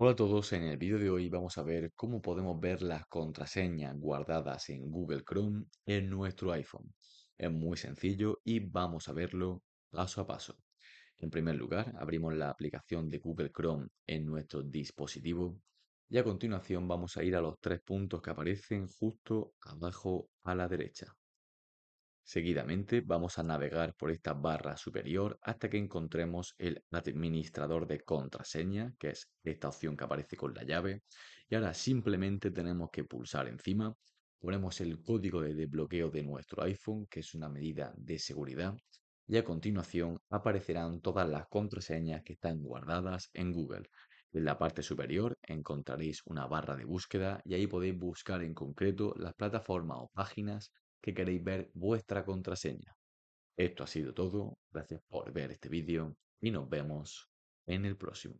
Hola a todos, en el vídeo de hoy vamos a ver cómo podemos ver las contraseñas guardadas en Google Chrome en nuestro iPhone. Es muy sencillo y vamos a verlo paso a paso. En primer lugar, abrimos la aplicación de Google Chrome en nuestro dispositivo y a continuación vamos a ir a los tres puntos que aparecen justo abajo a la derecha. Seguidamente vamos a navegar por esta barra superior hasta que encontremos el administrador de contraseña, que es esta opción que aparece con la llave. Y ahora simplemente tenemos que pulsar encima, ponemos el código de desbloqueo de nuestro iPhone, que es una medida de seguridad, y a continuación aparecerán todas las contraseñas que están guardadas en Google. En la parte superior encontraréis una barra de búsqueda y ahí podéis buscar en concreto las plataformas o páginas que queréis ver vuestra contraseña. Esto ha sido todo, gracias por ver este vídeo y nos vemos en el próximo.